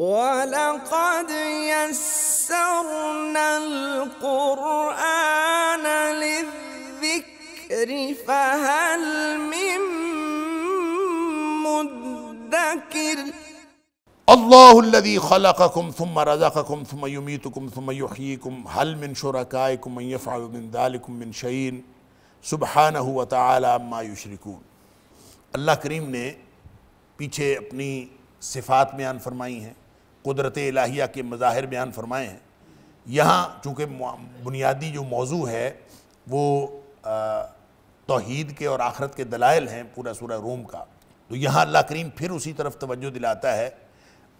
ولقد يسرنا القرآن للذكر فهل من مدكر الله الذي خلقكم ثم رزقكم ثم يميتكم ثم يحييكم هل من شركائكم من يفعل من ذلك من شيء سبحانه وتعالى عما يشركون اللہ کریم نے پیچھے اپنی صفات بیان فرمائی ہیں कुदरत इलाहिया के मज़ाहिर बयान फरमाए हैं यहाँ चूँकि बुनियादी जो मौजू है वो तोहद के और आखरत के दलाइल हैं पूरा सूर रोम का तो यहाँ अल्लाह करीम फिर उसी तरफ तवज्जो दिलाता है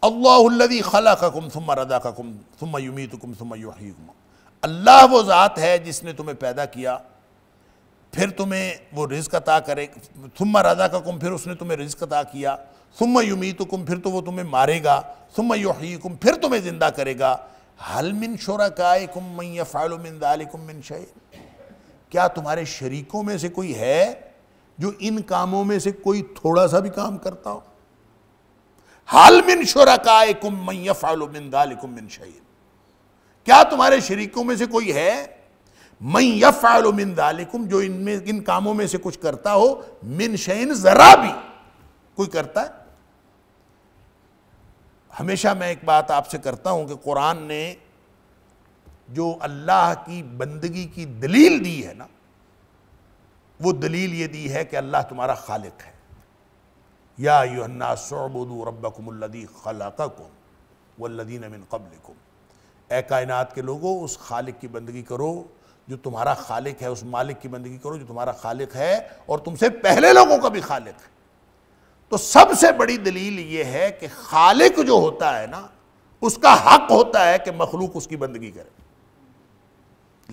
अल्लाहदी खला का कुम सुम रदा का कुम सुम कुम सुम युम अल्लाह वो ज़ात है जिसने तुम्हें पैदा किया फिर तुम्हें वो रिज्क अता करे सुम रदा का कुम फिर उसने तुम्हें रिज्क अता किया सुम तो कुम फिर तो वो तुम्हें मारेगा सुम कुम फिर तुम्हें ज़िंदा करेगा हलमिन शोरा कुम मैया फ़ालमिन मिन शे क्या तुम्हारे शरीकों में से कोई है जो इन कामों में से कोई थोड़ा सा भी काम करता हो हालमिन शोरा कुम मैया फ़ालमिन मिन शे क्या तुम्हारे शरीकों में से कोई है मैं यफ़ाल मिन कुम जो इनमें इन कामों में से कुछ करता हो मिन शैन ज़रा भी कोई करता है हमेशा मैं एक बात आपसे करता हूँ कि कुरान ने जो अल्लाह की बंदगी की दलील दी है ना वो दलील ये दी है कि अल्लाह तुम्हारा खालिक है या युहन्ना सोबुदू रबकुमल्लदी खलाकुम वल्लदीन मिन कबलिकुम ए कायनात के लोगों उस खालिक की बंदगी करो जो तुम्हारा खालिक है उस मालिक की बंदगी करो जो तुम्हारा खालिक है और तुमसे पहले लोगों का भी खालिक है तो सबसे बड़ी दलील ये है कि खालिक जो होता है ना उसका हक होता है कि मखलूक उसकी बंदगी करे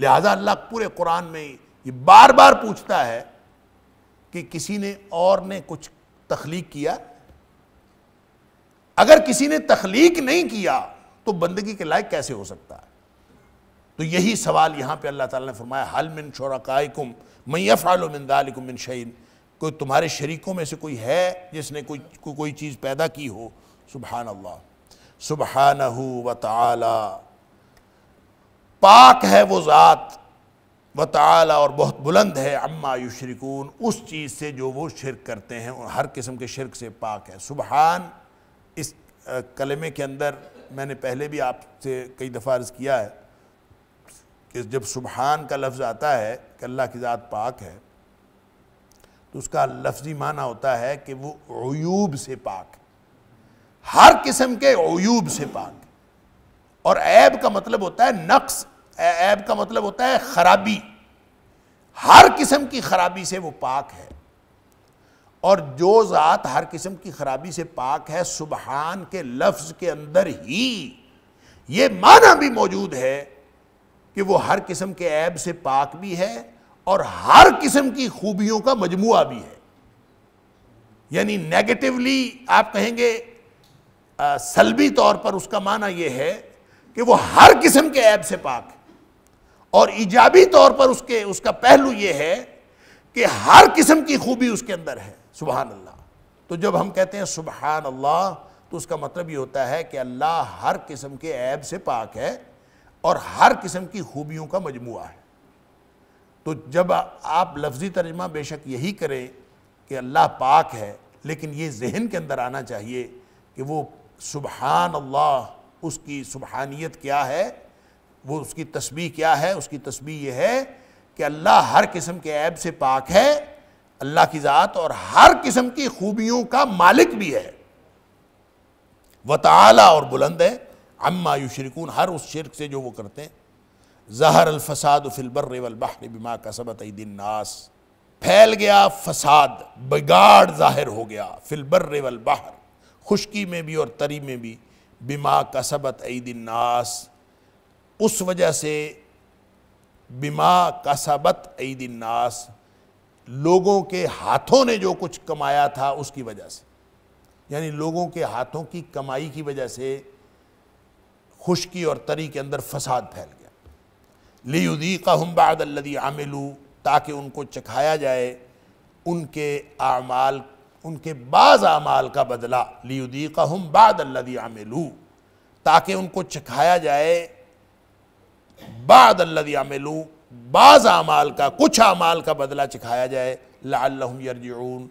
लिहाजा अल्लाह पूरे कुरान में ये बार बार पूछता है कि किसी ने और ने कुछ तख्लीक किया अगर किसी ने तख्लीक नहीं किया तो बंदगी के लायक कैसे हो सकता है तो यही सवाल यहां पे अल्लाह ताला ने फरमाया हल मिन शरकाकुम मैफ़ालमिन दालकुम मिन कोई तुम्हारे शरीकों में से कोई है जिसने कोई को, कोई चीज़ पैदा की हो सुबह अल्लाह सुबह व पाक है वो ज़ात व तला और बहुत बुलंद है अम्मा युशरिकून उस चीज़ से जो वो शिरक करते हैं और हर किस्म के शिरक से पाक है सुबहान इस कलमे के अंदर मैंने पहले भी आपसे कई दफ़ा अर्ज़ किया है कि जब सुबहान का लफ्ज़ आता है कि अल्लाह की ज़ात पाक है तो उसका लफ्जी माना होता है कि वो अयूब से पाक हर किस्म के अयूब से पाक और ऐब का मतलब होता है नक्स ऐब का मतलब होता है खराबी हर किस्म की खराबी से वो पाक है और जो ज़ात हर किस्म की खराबी से पाक है सुबहान के लफ्ज़ के अंदर ही ये माना भी मौजूद है कि वो हर किस्म के ऐब से पाक भी है और हर किस्म की खूबियों का मजमुआ भी है यानी नेगेटिवली आप कहेंगे आ, सलबी तौर पर उसका माना यह है कि वो हर किस्म के ऐब से पाक है और ईजाबी तौर पर उसके उसका पहलू यह है कि हर किस्म की खूबी उसके अंदर है सुबह अल्लाह तो जब हम कहते हैं सुबह अल्लाह तो उसका मतलब ये होता है कि अल्लाह हर किस्म के ऐब से पाक है और हर किस्म की खूबियों का मजमु है तो जब आप लफ्ज़ी तर्जमा बेशक यही करें कि अल्लाह पाक है लेकिन ये जहन के अंदर आना चाहिए कि वो सुबहान अल्लाह उसकी सुबहानियत क्या है वो उसकी तस्बी क्या है उसकी तस्बी ये है कि अल्लाह हर किस्म के ऐब से पाक है अल्लाह की ज़ात और हर किस्म की खूबियों का मालिक भी है वताला और बुलंद है अम्मा युशरकून हर उस शिरक से जो वो करते हैं जहर अलफसाद फिलबर वलबहर बिमा का सबत नास फैल गया फसाद बिगाड़ जाहिर हो गया फिलबर वलबहर खुशकी में भी और तरी में भी बिमा का सबत नास उस वजह से बिमा का सबत नास लोगों के हाथों ने जो कुछ कमाया था उसकी वजह से यानी लोगों के हाथों की कमाई की वजह से खुशकी और तरी के अंदर फसाद फैल गया लियुदी का हम बादी आमिलू ताकि उनको चखाया जाए उनके आमाल उनके बाज़ आमाल का बदला लियुदी का हम बादी आमिलू ताकि उनको चखाया जाए बादी आमिलू बाज़ आमाल का कुछ आमाल का बदला चखाया जाए लाम यरजून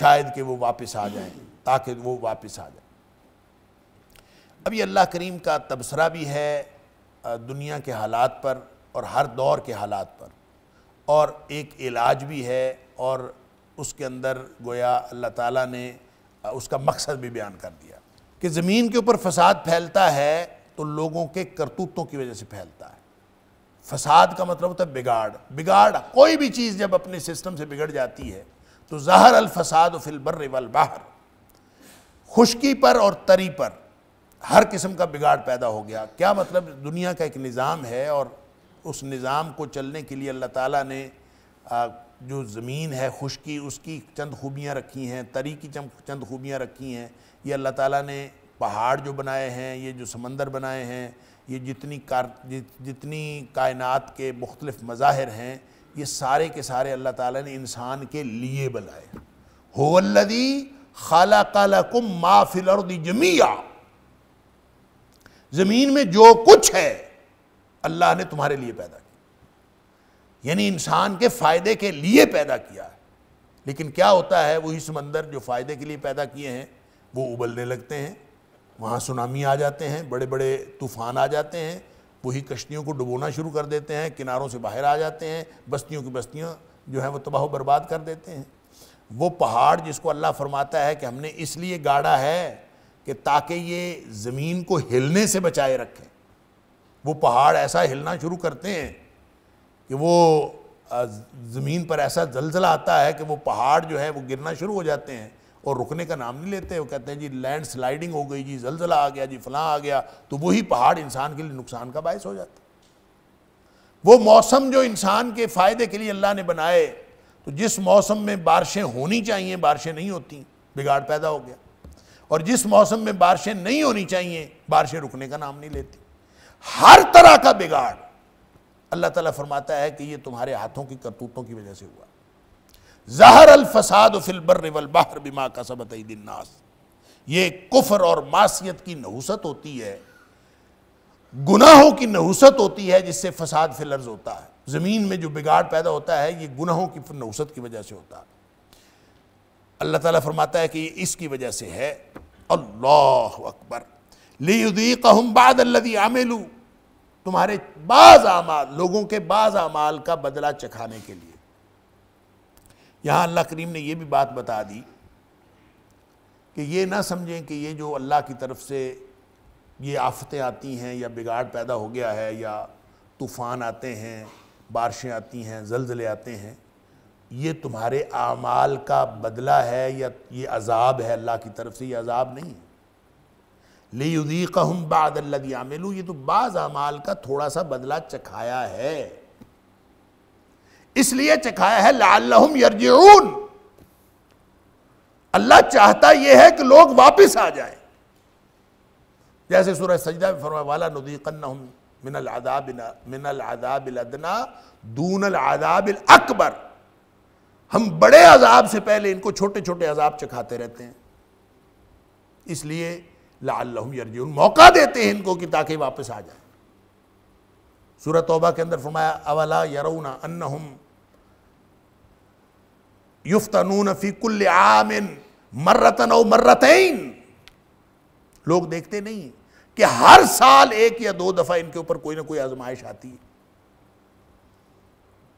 शायद कि वो वापस आ जाए ताकि वो वापस आ जाए अभी अल्लाह करीम का तबसरा भी है दुनिया के हालात पर और हर दौर के हालात पर और एक इलाज भी है और उसके अंदर गोया अल्लाह ताला ने उसका मकसद भी बयान कर दिया कि ज़मीन के ऊपर फसाद फैलता है तो लोगों के करतूतों की वजह से फैलता है फसाद का मतलब होता है बिगाड़ बिगाड़ कोई भी चीज़ जब अपने सिस्टम से बिगड़ जाती है तो जहर अलफसाद वल बाहर खुश्की पर और तरी पर हर किस्म का बिगाड़ पैदा हो गया क्या मतलब दुनिया का एक निज़ाम है और उस निज़ाम को चलने के लिए अल्लाह ताला ने जो ज़मीन है खुशकी उसकी चंद खूबियाँ रखी हैं तरी की चंद खूबियाँ रखी हैं ये अल्लाह ताला ने पहाड़ जो बनाए हैं ये जो समंदर बनाए हैं ये जितनी कार जितनी कायनात के मुख्तलिफ मज़ाहिर हैं ये सारे के सारे अल्लाह ताला ने इंसान के लिए बनाए होल्लदी खाला कम माफिल जमिया ज़मीन में जो कुछ है अल्लाह ने तुम्हारे लिए पैदा किया यानी इंसान के फ़ायदे के लिए पैदा किया है लेकिन क्या होता है वही समंदर जो फ़ायदे के लिए पैदा किए हैं वो उबलने लगते हैं वहाँ सुनामी आ जाते हैं बड़े बड़े तूफ़ान आ जाते हैं वही कश्तियों को डुबोना शुरू कर देते हैं किनारों से बाहर आ जाते हैं बस्तियों की बस्तियाँ जो हैं वो तबाह बर्बाद कर देते हैं वो पहाड़ जिसको अल्लाह फरमाता है कि हमने इसलिए गाड़ा है कि ताकि ये ज़मीन को हिलने से बचाए रखें वो पहाड़ ऐसा हिलना शुरू करते हैं कि वो ज़मीन पर ऐसा जलजला आता है कि वो पहाड़ जो है वो गिरना शुरू हो जाते हैं और रुकने का नाम नहीं लेते वो कहते हैं जी लैंड स्लाइडिंग हो गई जी जलजला आ गया जी फलां आ गया तो वही पहाड़ इंसान के लिए नुकसान का बायस हो जाता वो मौसम जो इंसान के फ़ायदे के लिए अल्लाह ने बनाए तो जिस मौसम में बारिशें होनी चाहिए बारिशें नहीं होती बिगाड़ पैदा हो गया और जिस मौसम में बारिशें नहीं होनी चाहिए बारिशें रुकने का नाम नहीं लेती हर तरह का बिगाड़ अल्लाह ताला फरमाता है कि ये तुम्हारे हाथों की करतूतों की वजह से हुआ जहर अल फसाद फिलबर वल बाहर बिमा का सबत नास ये कुफर और मासीत की नहुसत होती है गुनाहों की नहुसत होती है जिससे फसाद फिलर्ज होता है ज़मीन में जो बिगाड़ पैदा होता है ये गुनाहों की नहुसत की वजह से होता है अल्लाह ताला फरमाता है कि ये इसकी वजह से है अल्लाह अकबर लेदीकहम बाद अल्लदी आमेलू तुम्हारे बाज आमाल लोगों के बाज आमाल का बदला चखाने के लिए यहाँ अल्लाह करीम ने यह भी बात बता दी कि ये ना समझें कि ये जो अल्लाह की तरफ से ये आफतें आती हैं या बिगाड़ पैदा हो गया है या तूफ़ान आते हैं बारिशें आती हैं जल्जले आते हैं ये तुम्हारे आमाल का बदला है या ये अजाब है अल्लाह की तरफ से ये अजाब नहीं है ले युदीक हम बादल्लदी आमिलू ये तो बाज़ आमाल का थोड़ा सा बदला चखाया है इसलिए चखाया है लालहम यरजून अल्लाह चाहता यह है कि लोग वापस आ जाए जैसे सूरह सजदा में फरमा वाला नदीकन मिनल आदाब मिनल आदाब अदना दूनल आदाब अकबर हम बड़े अजाब से पहले इनको छोटे छोटे अजाब चखाते रहते हैं इसलिए लाल यरजून मौका देते हैं इनको कि ताकि वापस आ जाए सूरत तोबा के अंदर फरमाया अवला यरूना अन्नहुम युफ्तनून फ़ीकुल्ल आमिन मर्रतन और मर्रतैन लोग देखते नहीं कि हर साल एक या दो दफ़ा इनके ऊपर कोई ना कोई आजमाइश आती है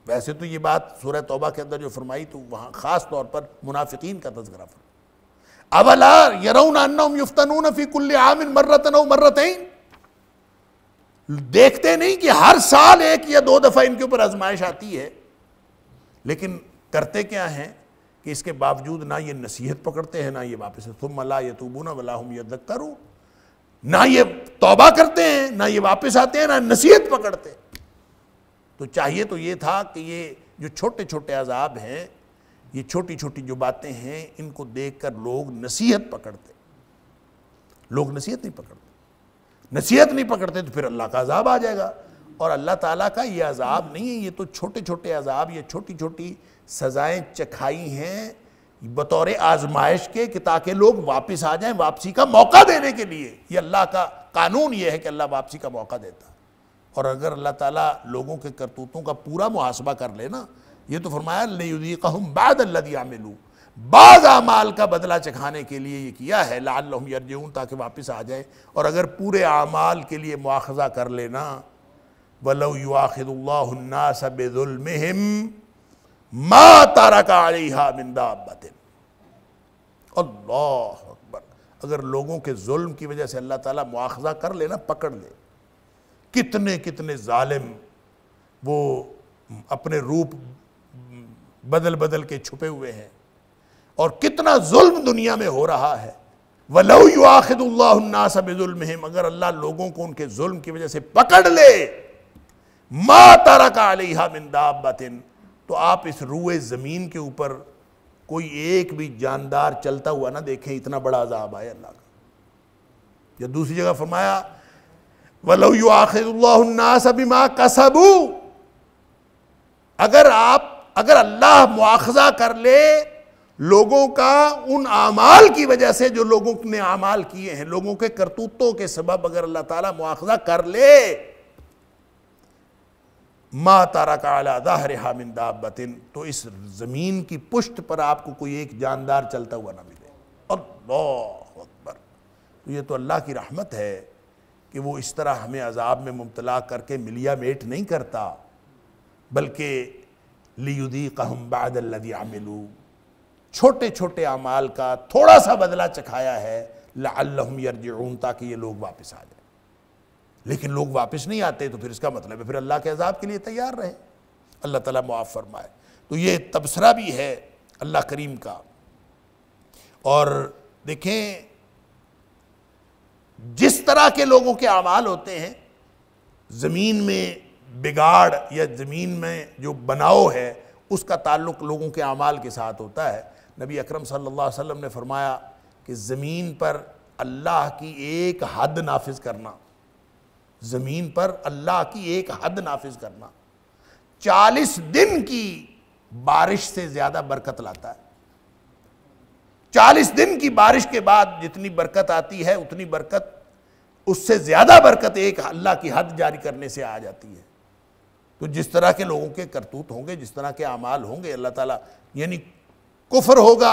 वैसे तो ये बात सूरह तोबा के अंदर जो फरमाई तो वहाँ ख़ास तौर पर मुनाफिकीन का तस्करा देखते नहीं कि हर साल एक या दो दफ़ा इनके ऊपर आजमाइश आती है लेकिन करते क्या है कि इसके बावजूद ना ये नसीहत पकड़ते हैं ना ये वापस तुम अला यतूबूना हम ना ये तोबा करते हैं ना ये वापस आते हैं ना नसीहत पकड़ते हैं तो चाहिए तो ये था कि ये जो छोटे छोटे अजाब हैं ये छोटी छोटी जो बातें हैं इनको देखकर लोग नसीहत पकड़ते लोग नसीहत नहीं पकड़ते नसीहत नहीं पकड़ते तो फिर अल्लाह का अजाब आ जाएगा और अल्लाह ताला का ये अजाब नहीं है ये तो छोटे छोटे अजाब ये छोटी छोटी सज़ाएँ चखाई हैं बतौर आजमाइश के कि ताकि लोग वापस आ जाएं वापसी का मौका देने के लिए ये अल्लाह का कानून ये है कि अल्लाह वापसी का मौका देता और अगर अल्लाह ताला लोगों के करतूतों का पूरा मुहासबा कर लेना ये तो फरमाया लदी कहम बाद अल्लादियामिलू बाद आमाल का बदला चखाने के लिए ये किया है लाजून ताकि वापस आ जाए और अगर पूरे आमाल के लिए मुआजा कर लेना वलो मा तारा का आलिहा अल्लाह अकबर अगर लोगों के जुल्म की वजह से अल्लाह ताला मुआजा कर लेना पकड़ ले कितने कितने जालिम वो अपने रूप बदल बदल के छुपे हुए हैं और कितना जुल्म दुनिया में हो रहा है वलऊ यू आखिदुल्लासबुल्म मगर अल्लाह लोगों को उनके जुल्म की वजह से पकड़ ले मा तारा का अलिहा मिंदाबिन तो आप इस रूए ज़मीन के ऊपर कोई एक भी जानदार चलता हुआ ना देखें इतना बड़ा अजाब आया अल्लाह का या दूसरी जगह फरमाया माँ का कसबू अगर आप अगर अल्लाह मुआखजा कर ले लोगों का उन आमाल की वजह से जो लोगों ने आमाल किए हैं लोगों के करतूतों के सबब अगर अल्लाह ताला मुआजा कर ले मा तारा का आला दाहर बतिन तो इस ज़मीन की पुष्ट पर आपको कोई एक जानदार चलता हुआ ना मिले अल्लाह अकबर तो ये तो अल्लाह की रहमत है कि वो इस तरह हमें अजाब में मुबतला करके मिलिया मेट नहीं करता बल्कि लियुदी कहम बादल्लदी आमिलू छोटे छोटे अमाल का थोड़ा सा बदला चखाया है लाम ताकि ये लोग वापस आ जाए लेकिन लोग वापस नहीं आते तो फिर इसका मतलब है फिर अल्लाह के अजाब के लिए तैयार रहे अल्लाह ताला मुआफ़ फरमाए तो ये तबसरा भी है अल्लाह करीम का और देखें जिस तरह के लोगों के अमाल होते हैं ज़मीन में बिगाड़ या ज़मीन में जो बनाव है उसका ताल्लुक़ लोगों के अमाल के साथ होता है नबी अकरम सल्लल्लाहु अलैहि वसल्लम ने फरमाया कि ज़मीन पर अल्लाह की एक हद नाफिज करना ज़मीन पर अल्लाह की एक हद नाफिज करना चालीस दिन की बारिश से ज़्यादा बरकत लाता है चालीस दिन की बारिश के बाद जितनी बरकत आती है उतनी बरकत उससे ज़्यादा बरकत एक अल्लाह की हद जारी करने से आ जाती है तो जिस तरह के लोगों के करतूत होंगे जिस तरह के अमाल होंगे अल्लाह ताला यानी कुफर होगा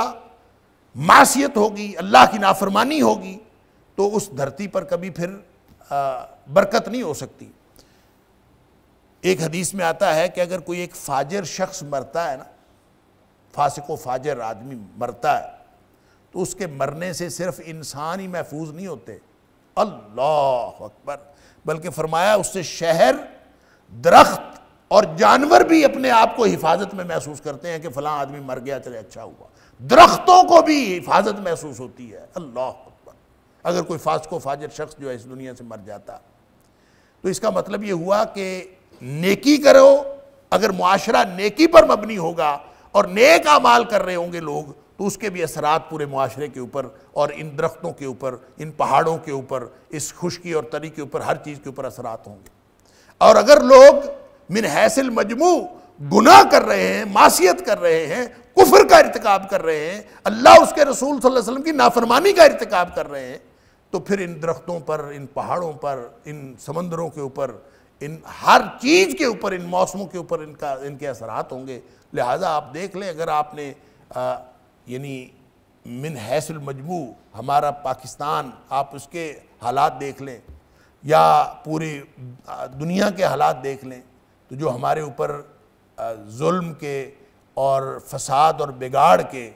मासीत होगी अल्लाह की नाफरमानी होगी तो उस धरती पर कभी फिर आ, बरकत नहीं हो सकती एक हदीस में आता है कि अगर कोई एक फाजर शख्स मरता है ना फासिको फाजर आदमी मरता है तो उसके मरने से सिर्फ इंसान ही महफूज नहीं होते अल्लाह अकबर बल्कि फरमाया उससे शहर दरख्त और जानवर भी अपने आप को हिफाजत में महसूस करते हैं कि फलां आदमी मर गया चले अच्छा हुआ दरख्तों को भी हिफाजत महसूस होती है अल्लाह अकबर अगर कोई फास्को फाजर शख्स जो है इस दुनिया से मर जाता तो इसका मतलब ये हुआ कि नेकी करो अगर मुआशरा नेकी पर मबनी होगा और नेक अमाल कर रहे होंगे लोग तो उसके भी असरात पूरे माशरे के ऊपर और इन दरख्तों के ऊपर इन पहाड़ों के ऊपर इस खुशकी और तरी के ऊपर हर चीज़ के ऊपर असरात होंगे और अगर लोग मिन हैसिल मजमू गुनाह कर रहे हैं मासीत कर रहे हैं कुफर का इरतकब कर रहे हैं अल्लाह उसके रसूल वसल्लम की नाफरमानी का इरतकब कर रहे हैं तो फिर इन दरख्तों पर इन पहाड़ों पर इन समंदरों के ऊपर इन हर चीज़ के ऊपर इन मौसमों के ऊपर इनका इनके असरात होंगे लिहाजा आप देख लें अगर आपने आ, यानी मिन हैसल मजमू हमारा पाकिस्तान आप उसके हालात देख लें या पूरी दुनिया के हालात देख लें तो जो हमारे ऊपर जुल्म के और फसाद और बिगाड़ के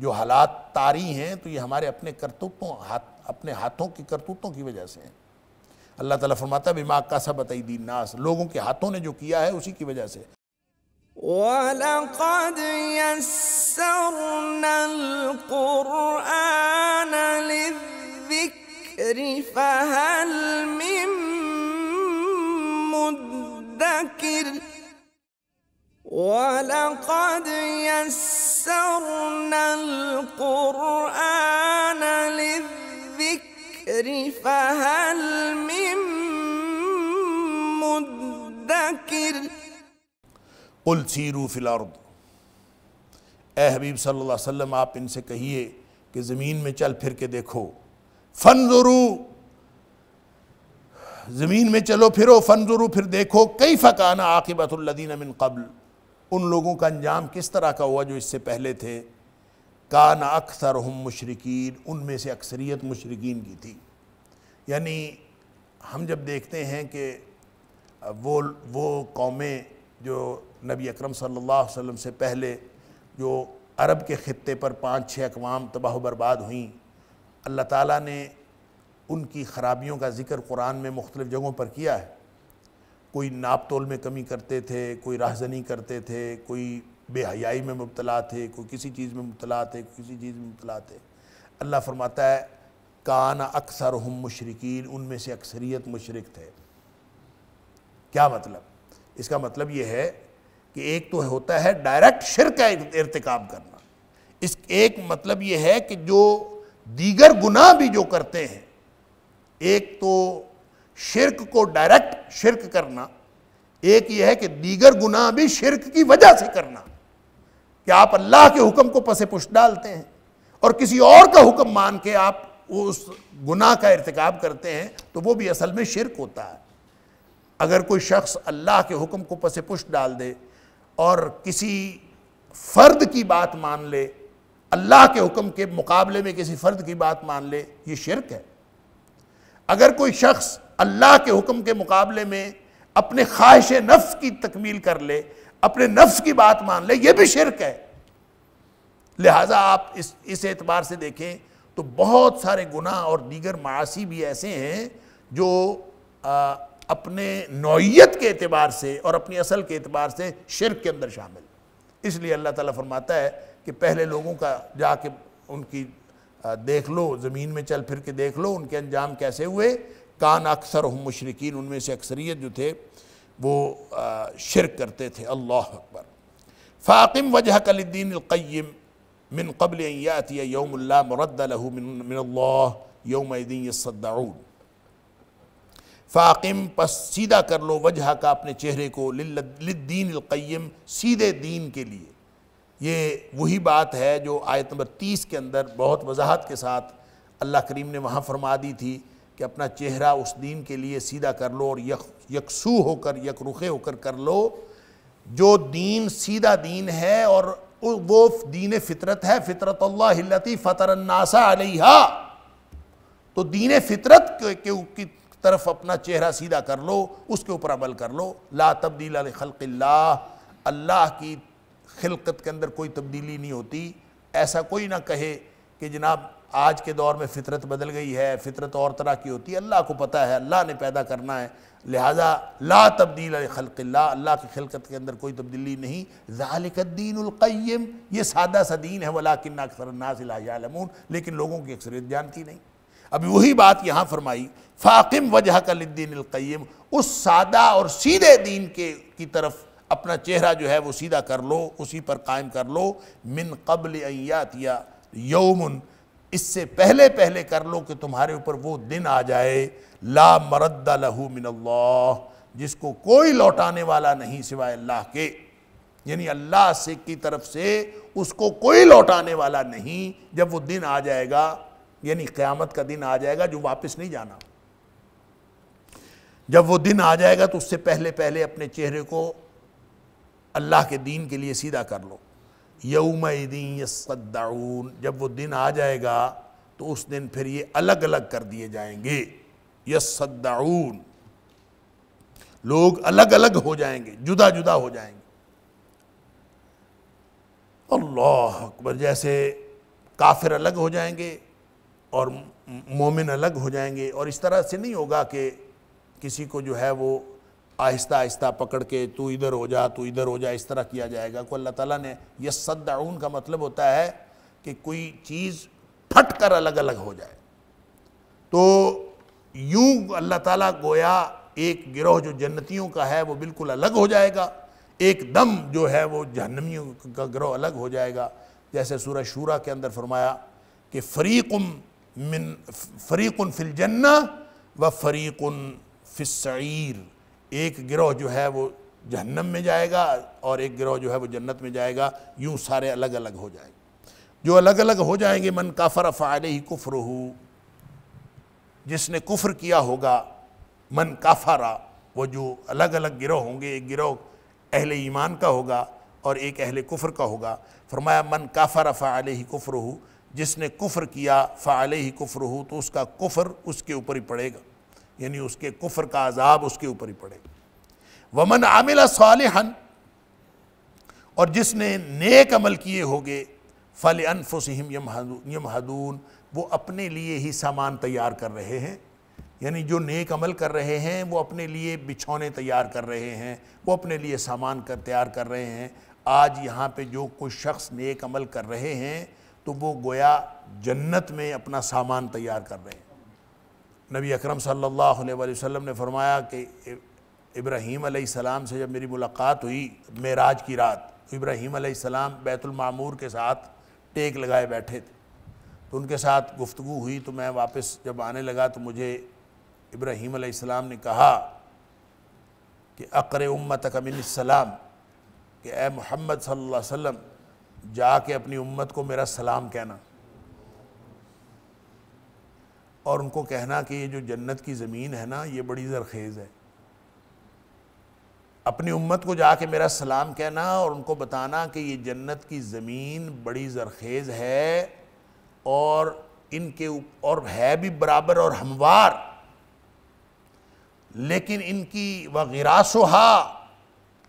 जो हालात तारी हैं तो ये हमारे अपने करतूतों हाथ अपने हाथों की करतूतों की वजह से हैं अल्लाह ताला फरमाता बिमा का सब बताई दी नास लोगों के हाथों ने जो किया है उसी की वजह से ولقد يسرنا القرآن للذكر فهل من مدكر ولقد يسرنا القرآن للذكر فهل من مدكر कुल सीरू फिलार्द ए हबीब सल्लल्लाहु अलैहि आप इनसे कहिए कि ज़मीन में चल फिर के देखो फन ज़रू ज़मीन में चलो फिरो फन ज़रू फिर देखो कई फ़काना आकिबतुल्लदीन मिन कबल उन लोगों का अंजाम किस तरह का हुआ जो इससे पहले थे का ना अक्सर हम मशरकिन उनमें से अक्सरियत मशरकिन की थी यानी हम जब देखते हैं कि वो वो कौमें जो नबी अकरम सल्लल्लाहु अलैहि वसल्लम से पहले जो अरब के ख़त्े पर पाँच छः अकवाम तबाह बर्बाद हुई अल्लाह ताला ने उनकी ख़राबियों का ज़िक्र कुरान में मुख्तलिफ़ जगहों पर किया है कोई नाप तोल में कमी करते थे कोई राहजनी करते थे कोई बेहयाई में मुबला थे कोई किसी चीज़ में मुबला थे कोई किसी चीज़ में मुबला थे अल्लाह फरमाता है कान अक्सर हम मशरकिन उनमें से अक्सरियत मशरक थे क्या मतलब इसका मतलब यह है कि एक तो होता है डायरेक्ट शिर का इरतकाम करना इस एक मतलब यह है कि जो दीगर गुनाह भी जो करते हैं एक तो शिरक को डायरेक्ट शिरक करना एक ये है कि दीगर गुनाह भी शिरक की वजह से करना कि आप अल्लाह के हुक्म को पसे पुष्ट डालते हैं और किसी और का हुक्म मान के आप उस गुनाह का इरतकाम करते हैं तो वो भी असल में शिरक होता है अगर कोई शख्स अल्लाह के हुक्म को पसे पुष्ट डाल दे और किसी फ़र्द की बात मान ले अल्लाह के हुक्म के मुकाबले में किसी फ़र्द की बात मान ले ये शिरक है अगर कोई शख्स अल्लाह के हुक्म के मुकाबले में अपने ख्वाहिश नफ्स की तकमील कर ले अपने नफ्स की बात मान ले यह भी शिरक है लिहाजा आप इस इस एतबार से देखें तो बहुत सारे गुनाह और दीगर मासी भी ऐसे हैं जो आ, अपने नौीयत के अतबार से और अपनी असल के अतबार से शिरक के अंदर शामिल इसलिए अल्लाह ताला फरमाता है कि पहले लोगों का जाके उनकी देख लो ज़मीन में चल फिर के देख लो उनके अंजाम कैसे हुए कान अक्सर हम मशरकिन उनमें से अक्सरियत जो थे वो शिरक करते थे अल्लाह अकबर फ़ाकिम वजह कलद्दीन क़य्यम मिन कबल यातिया यौमल्ला मरदलहू मिन यौम सद्दाउन फ़ाकिम पस सीधा कर लो वजह का अपने चेहरे को लिद्दीन क़यम सीधे दीन के लिए ये वही बात है जो आयत नंबर तीस के अंदर बहुत वजाहत के साथ अल्लाह करीम ने वहाँ फरमा दी थी कि अपना चेहरा उस दीन के लिए सीधा कर लो और यक यकसू होकर यक रुखे होकर कर लो जो दीन सीधा दीन है और वो दीन फ़ितरत है फ़ितरत अल्लाह फ़तरन्नासा अलहा तो दीन फ़ितरत के, के, के तरफ अपना चेहरा सीधा कर लो उसके ऊपर अमल कर लो ला तब्दील खल्ला अल्लाह की खिलकत के अंदर कोई तब्दीली नहीं होती ऐसा कोई ना कहे कि जनाब आज के दौर में फितरत बदल गई है फितरत और तरह की होती है अल्लाह को पता है अल्लाह ने पैदा करना है लिहाजा ला तब्दील खलकल्ला अल्लाह की खिलकत के अंदर कोई तब्दीली नहीं ज़ालिकद्दीनकैम ये सादा सा दीन है वला किन्ना अक्सर नाजिलमून लेकिन लोगों की अक्सरियत जानती नहीं अभी वही बात यहाँ फरमाई फ़ाकिम वजह कद्दीनकैम उस सादा और सीधे दीन के की तरफ अपना चेहरा जो है वो सीधा कर लो उसी पर कायम कर लो मिन कबल अयातिया यौमन इससे पहले पहले कर लो कि तुम्हारे ऊपर वो दिन आ जाए ला मरद लहू मिनल्ला जिसको कोई लौटाने वाला नहीं सिवाय अल्लाह के यानी अल्लाह से की तरफ से उसको कोई लौटाने वाला नहीं जब वो दिन आ जाएगा यानी क़्यामत का दिन आ जाएगा जो वापस नहीं जाना जब वो दिन आ जाएगा तो उससे पहले पहले अपने चेहरे को अल्लाह के दीन के लिए सीधा कर लो यौम यसदाउन जब वो दिन आ जाएगा तो उस दिन फिर ये अलग अलग कर दिए जाएंगे यसदाउन लोग अलग अलग हो जाएंगे जुदा जुदा हो जाएंगे अल्लाह अकबर जैसे काफिर अलग हो जाएंगे और मोमिन अलग हो जाएंगे और इस तरह से नहीं होगा कि किसी को जो है वो आहिस्ता आहिस्ता पकड़ के तू इधर हो जा तू इधर हो जा इस तरह किया जाएगा को अल्लाह ताला ने यह सद्दाउन का मतलब होता है कि कोई चीज़ फट कर अलग अलग हो जाए तो यूं अल्लाह ताला गोया एक गिरोह जो जन्नतियों का है वो बिल्कुल अलग हो जाएगा एक दम जो है वो जहनमियों का गिरोह अलग हो जाएगा जैसे सूरह शूरा के अंदर फरमाया कि फ़रीकुम मिन फ़रीकुन फिल जन्ना व फ़रीकुन फिसईर एक ग्रोह जो है वो जहन्नम में जाएगा और एक गिरोह जो है वो जन्नत में जाएगा यूँ सारे अलग अलग हो जाएंगे जो अलग अलग हो जाएंगे मन काफर फ़ाल ही हो जिसने कुफ्र किया होगा मन काफरा वो जो अलग अलग गिरोह होंगे एक गिरोह अहले ईमान का होगा और एक अहले कुफ्र का होगा फरमाया मन काफर फ़ाल ही कुफ्र जिसने कुफ्र किया फ़ाल ही कुफ्र तो उसका कुफ्र उसके ऊपर ही पड़ेगा यानी उसके कुफर का अजाब उसके ऊपर ही पड़े वमन आमिला सालहन और जिसने नेक अमल किए होंगे फल अनफुसम यम हदून वो अपने लिए ही सामान तैयार कर रहे हैं यानी जो नेक अमल कर रहे हैं वो अपने लिए बिछौने तैयार कर रहे हैं वो अपने लिए सामान कर तैयार कर रहे हैं आज यहाँ पे जो कुछ शख्स नेक अमल कर रहे हैं तो वो गोया जन्नत में अपना सामान तैयार कर रहे हैं नबी अकरम सल्लल्लाहु अलैहि वसल्लम ने फरमाया कि इब्राहीम सलाम से जब मेरी मुलाकात हुई मेराज की रात तो इब्राहीम सलाम बैतुलमामूर के साथ टेक लगाए बैठे थे तो उनके साथ गुफ्तगु हुई तो मैं वापस जब आने लगा तो मुझे इब्राहीम सलाम ने कहा कि अकर उम्मत सलाम कि ए मोहम्मद सल्लल्लाहु अलैहि वसल्लम जाके अपनी उम्मत को मेरा सलाम कहना और उनको कहना कि ये जो जन्नत की ज़मीन है ना ये बड़ी ज़रखेज़ है अपनी उम्मत को जाके मेरा सलाम कहना और उनको बताना कि ये जन्नत की ज़मीन बड़ी ज़रखेज़ है और इनके और है भी बराबर और हमवार लेकिन इनकी वगैरासहा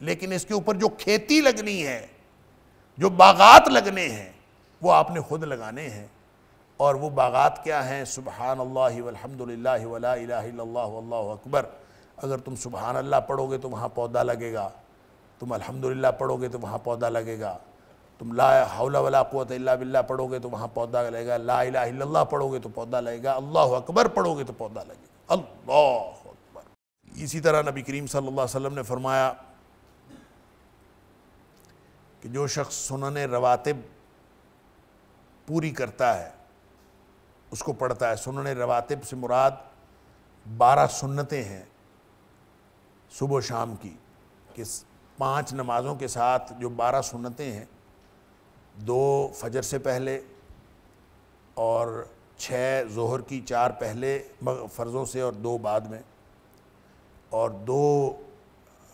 लेकिन इसके ऊपर जो खेती लगनी है जो बागात लगने हैं वो आपने खुद लगाने हैं और वो बागात क्या हैं सुबहान अल्लाह वला अकबर अगर तुम सुबहान अल्लाह पढ़ोगे तो वहाँ पौधा लगेगा तुम अल्हम्दुलिल्लाह पढ़ोगे तो वहाँ पौधा लगेगा तुम ला हौला वला क़वत बिल्ला पढ़ोगे तो वहाँ पौधा लगेगा ला इला पढ़ोगे तो पौधा लगेगा अल्लाह अकबर पढ़ोगे तो पौधा लगेगा अल्लाह अकबर इसी तरह नबी करीम सल्लल्लाहु अलैहि वसल्लम ने फरमाया कि जो शख्स सुनन रवातिब पूरी करता है उसको पढ़ता है सुनन रवातिब से मुराद बारह सुन्नतें हैं सुबह शाम की कि पांच नमाज़ों के साथ जो बारह सुन्नतें हैं दो फजर से पहले और छः जोहर की चार पहले फ़र्ज़ों से और दो बाद में और दो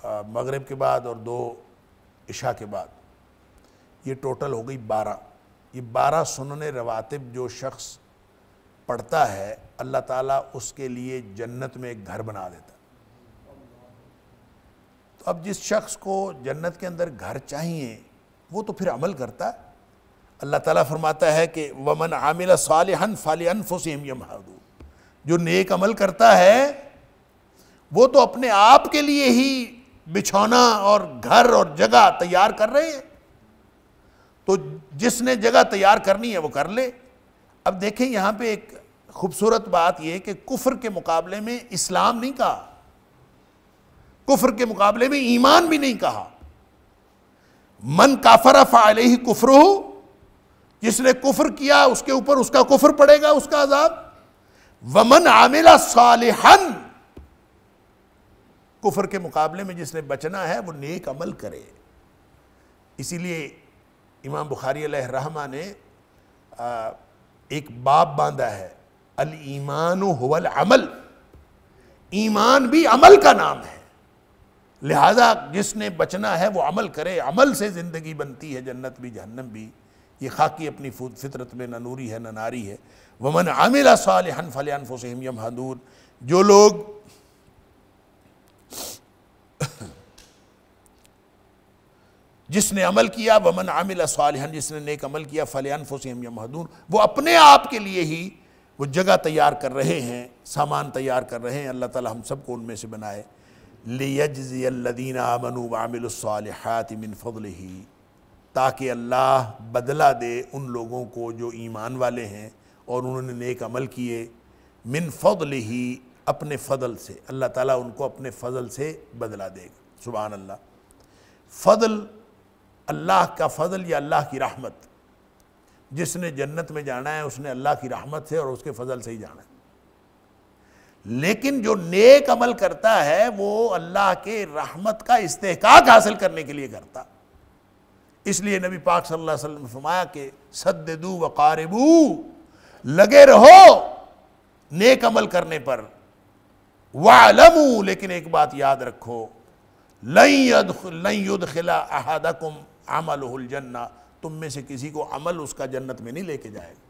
मगरब के बाद और दो इशा के बाद ये टोटल हो गई बारह ये बारह सुनने रवातिब जो शख्स पढ़ता है अल्लाह ताला उसके लिए जन्नत में एक घर बना देता तो अब जिस शख्स को जन्नत के अंदर घर चाहिए वो तो फिर अमल करता है अल्लाह ताला फरमाता है कि वमन आमिल सालहन फालिन फुसम यमहादू जो नेक अमल करता है वो तो अपने आप के लिए ही बिछौना और घर और जगह तैयार कर रहे हैं तो जिसने जगह तैयार करनी है वो कर ले अब देखें यहाँ पे एक खूबसूरत बात यह कि कुफर के मुकाबले में इस्लाम नहीं कहा कुफर के मुकाबले में ईमान भी नहीं कहा मन काफर फ़ाल ही कुफर हो जिसने कुफर किया उसके ऊपर उसका कुफर पड़ेगा उसका अजाब वमन आमिला सालिहन कुफर के मुकाबले में जिसने बचना है वो नेक अमल करे इसीलिए इमाम बुखारी रहमा ने आ, एक बाप बांधा है अल ईमान हुवल अमल ईमान भी अमल का नाम है लिहाजा जिसने बचना है वो अमल करे अमल से ज़िंदगी बनती है जन्नत भी जहन्नम भी ये खाकी अपनी फितरत में न नूरी है ना नारी है वमन आमिल साल फलियान फ़ोसम यम जो लोग जिसने अमल किया वमन आमिल साल जिसने नेक अमल किया फलान फ़ोसम यम हदून वो अपने आप के लिए ही वो जगह तैयार कर रहे हैं सामान तैयार कर रहे हैं अल्लाह ताला हम सबको उनमें से बनाए लियजीना आमनु वामिलसालहत मिन फ़ल ही ताकि अल्लाह बदला दे उन लोगों को जो ईमान वाले हैं और उन्होंने नेक अमल किए मिन फ़ल ही अपने फ़जल से अल्लाह ताला उनको अपने फ़जल से बदला देगा सुबह अल्लाह फ़जल अल्लाह का फ़जल या अल्लाह की राहमत जिसने जन्नत में जाना है उसने अल्लाह की रहमत से और उसके फजल से ही जाना है लेकिन जो नेक अमल करता है वो अल्लाह के रहमत का इस्तेकाक हासिल करने के लिए करता इसलिए नबी पाक सल्लल्लाहु अलैहि वसल्लम फरमाया कि सद्दू वकारबू लगे रहो नेक अमल करने पर वालमू लेकिन एक बात याद रखो लई लई खिला अहदकुम अमल जन्ना तुम में से किसी को अमल उसका जन्नत में नहीं लेके जाएगा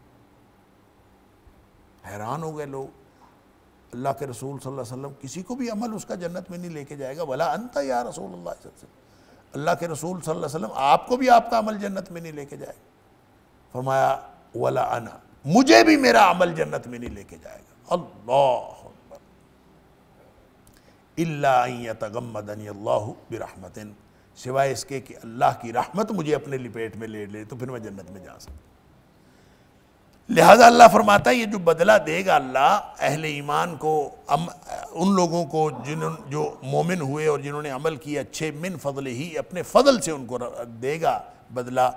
हैरान हो गए लोग अल्लाह के रसूल सल्लल्लाहु अलैहि वसल्लम किसी को भी अमल उसका जन्नत में नहीं लेके जाएगा भला अंता या रसूल अल्लाह अल्लाह के रसूल सल्लल्लाहु अलैहि वसल्लम आपको भी आपका अमल जन्नत में नहीं लेके जाएगा फरमाया वला अना मुझे भी मेरा अमल जन्नत में नहीं लेके जाएगा अल्लाह अल्लातगमदनी अल्लाह बिरहमतिन सिवाय इसके कि अल्लाह की रहमत मुझे अपने लिपेट में ले ले तो फिर मैं जन्नत में जा सकता लिहाजा अल्लाह फरमाता है ये जो बदला देगा अल्लाह अहल ईमान को अम, उन लोगों को जिन जो मोमिन हुए और जिन्होंने अमल किया अच्छे मिन फजल ही अपने फजल से उनको देगा बदला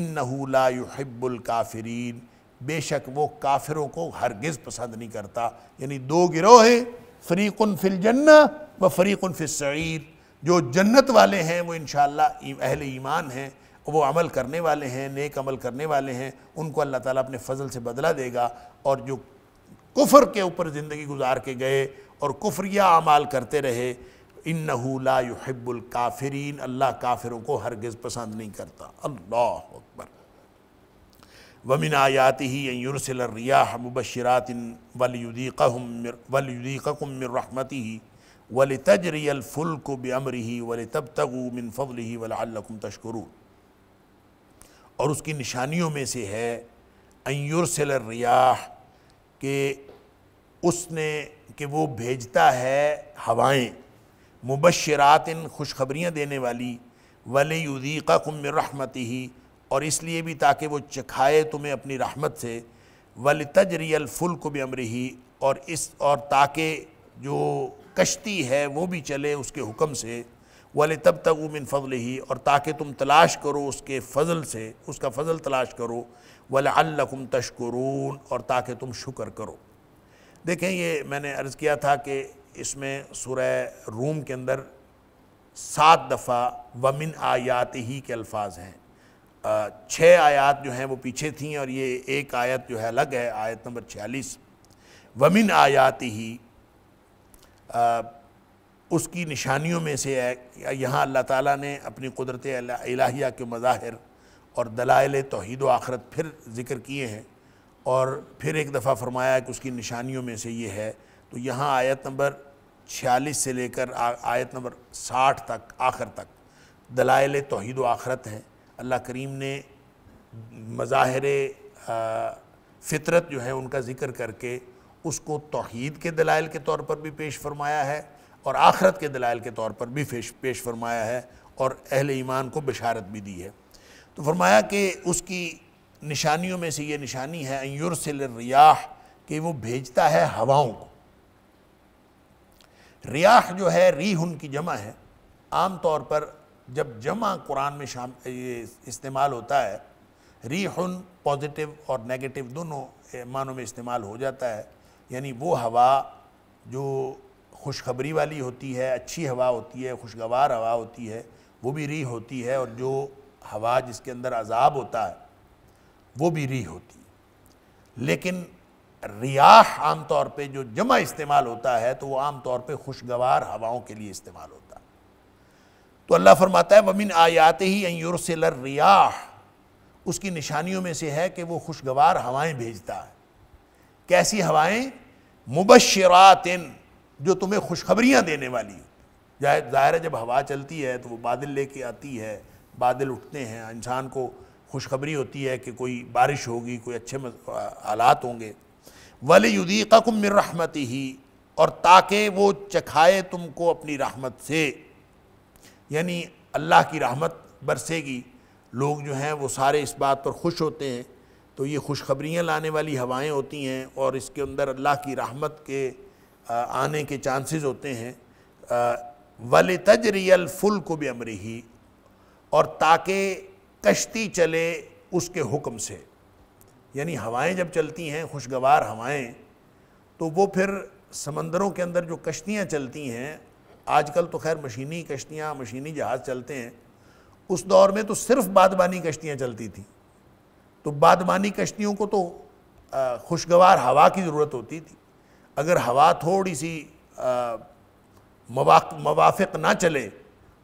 इन नहूलाबुल काफरीन बेशक वो काफिरों को हरगिज़ पसंद नहीं करता यानी दो गिरोह हैं फ़रीक़ुन फिल जन्ना व फ़रीक़ुन फिल सईर जो जन्नत वाले हैं वो इन अहले ईमान हैं वो अमल करने वाले हैं नेक अमल करने वाले हैं उनको अल्लाह ताला अपने फजल से बदला देगा और जो कुफर के ऊपर ज़िंदगी गुजार के गए और कुफरिया अमाल करते रहे इन नहूला काफरीन अल्लाह काफिरों को हरगज़ पसंद नहीं करता अल्लाह अकबर वमिन आयाति ही युरसिल रिया मुबशरात वलयुदीक़ वलयुदीक़ मिर ही वल तजरी अलफुल को बमरी ही वल तब तगु मिन फ़ल ही वलकुम तशकरू और उसकी निशानियों में से है अयुरसल रियाह के उसने कि वो भेजता है हवाएं मुबशरात इन खुशखबरियाँ देने वाली वली उदीक़ा कुम रहमत ही और इसलिए भी ताकि वो चखाए तुम्हें अपनी रहमत से वल तजरियल फुल को भी अमर ही और इस और ताकि जो कश्ती है वो भी चले उसके हुक्म से वाले तब तक उमिन फजल ही और ताकि तुम तलाश करो उसके फ़जल से उसका फ़जल तलाश करो वाले वलकुम तशकरून और ताकि तुम शुक्र करो देखें ये मैंने अर्ज़ किया था कि इसमें सुरह रूम के अंदर सात दफ़ा वमिन आयात ही के अल्फाज हैं छः आयात जो हैं वो पीछे थी और ये एक आयत जो है अलग है आयत नंबर छियालीस वमिन आयात ही उसकी निशानियों में से है यहाँ अल्लाह ताला ने अपनी कुदरत इलाहिया के मज़ाहिर और दलाइल तोहद आखरत फिर ज़िक्र किए हैं और फिर एक दफ़ा फरमाया कि उसकी निशानियों में से ये है तो यहाँ आयत नंबर छियालीस से लेकर आयत नंबर साठ तक आखिर तक दलाइल तोहद आखरत हैं अल्लाह करीम ने मज़ाहिर फ़ितरत जो है उनका ज़िक्र करके उसको तोहद के दलाइल के तौर पर भी पेश फरमाया है और आखरत के दलाइल के तौर पर भी पेश पेश फरमाया है और अहल ईमान को बशारत भी दी है तो फरमाया कि उसकी निशानियों में से ये निशानी है युरसिल रियाह कि वो भेजता है हवाओं को रियाह जो है रीह उनकी जमा है आम तौर पर जब जमा कुरान में शाम ये इस्तेमाल होता है रीहन पॉजिटिव और नेगेटिव दोनों मानों में इस्तेमाल हो जाता है यानी वो हवा जो खुशखबरी वाली होती है अच्छी हवा होती है खुशगवार हवा होती है वो भी री होती है और जो हवा जिसके अंदर अजाब होता है वो भी री होती है लेकिन रियाह आम तौर पे जो जमा इस्तेमाल होता है तो वो आम तौर पे खुशगवार हवाओं के लिए इस्तेमाल होता है तो अल्लाह फरमाता है वमिन आयात ही युरसल रियाह उसकी निशानियों में से है कि वो खुशगवार हवाएं भेजता है कैसी हवाएं मुबशरात जो तुम्हें खुशखबरियाँ देने वाली जाहिर है जब हवा चलती है तो वो बादल लेके आती है बादल उठते हैं इंसान को खुशखबरी होती है कि कोई बारिश होगी कोई अच्छे हालात होंगे वल युदीका कम मिर रहमती ही और ताकि वो चखाए तुमको अपनी रहमत से यानी अल्लाह की रहमत बरसेगी लोग जो हैं वो सारे इस बात पर खुश होते हैं तो ये खुशखबरियाँ लाने वाली हवाएँ होती हैं और इसके अंदर अल्लाह की रहमत के आने के चांसेस होते हैं वल तजरियल फुल को भी अमरी ही और ताकि कश्ती चले उसके हुक्म से यानी हवाएं जब चलती हैं खुशगवार हवाएं तो वो फिर समंदरों के अंदर जो कश्तियाँ चलती हैं आजकल तो खैर मशीनी कश्तियाँ मशीनी जहाज़ चलते हैं उस दौर में तो सिर्फ बादबानी कश्तियाँ चलती थीं तो बादमानी कश्तियों को तो खुशगवार हवा की ज़रूरत होती थी अगर हवा थोड़ी सी मवाक मवाफ़ ना चले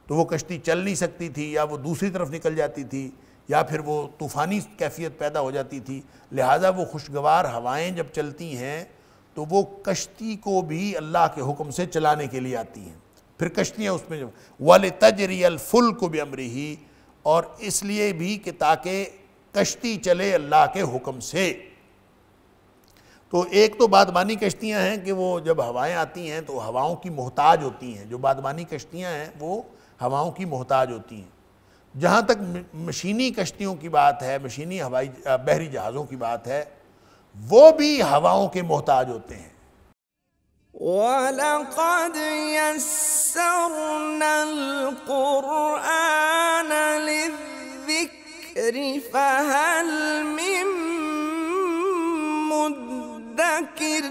तो वो कश्ती चल नहीं सकती थी या वो दूसरी तरफ निकल जाती थी या फिर वो तूफ़ानी कैफियत पैदा हो जाती थी लिहाजा वो खुशगवार हवाएं जब चलती हैं तो वो कश्ती को भी अल्लाह के हुक्म से चलाने के लिए आती हैं फिर कश्तियाँ उसमें वाल तजरियल फुल को भी अमरी ही और इसलिए भी कि ताकि कश्ती चले अल्लाह के हुक्म से तो एक तो बादबानी कश्तियां हैं कि वो जब हवाएं आती हैं तो हवाओं की मोहताज होती हैं जो बादबानी कश्तियां हैं वो हवाओं की मोहताज होती हैं जहाँ तक मशीनी कश्तियों की बात है मशीनी हवाई बहरी जहाज़ों की बात है वो भी हवाओं के मोहताज होते हैं وَلَقَدْ يَسَّرْنَا الْقُرْآنَ للذكر الذكر فهل من مدكر